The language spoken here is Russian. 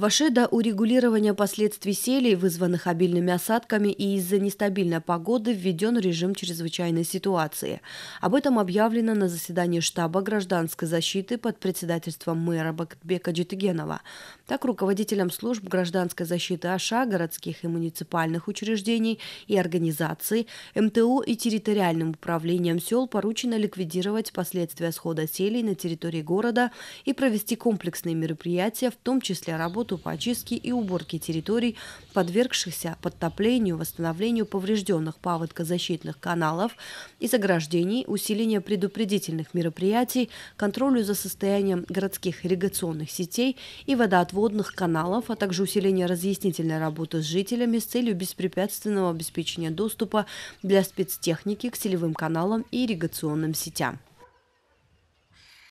В Ваше до урегулирования последствий селей, вызванных обильными осадками и из-за нестабильной погоды, введен режим чрезвычайной ситуации. Об этом объявлено на заседании штаба гражданской защиты под председательством мэра Бакбека Джитыгенова. Так, руководителям служб гражданской защиты АША, городских и муниципальных учреждений и организаций, МТУ и территориальным управлением сел поручено ликвидировать последствия схода селей на территории города и провести комплексные мероприятия, в том числе работу работу по очистке и уборке территорий, подвергшихся подтоплению, восстановлению поврежденных паводкозащитных каналов и заграждений, усиление предупредительных мероприятий, контролю за состоянием городских ирригационных сетей и водоотводных каналов, а также усиление разъяснительной работы с жителями с целью беспрепятственного обеспечения доступа для спецтехники к селевым каналам и ирригационным сетям.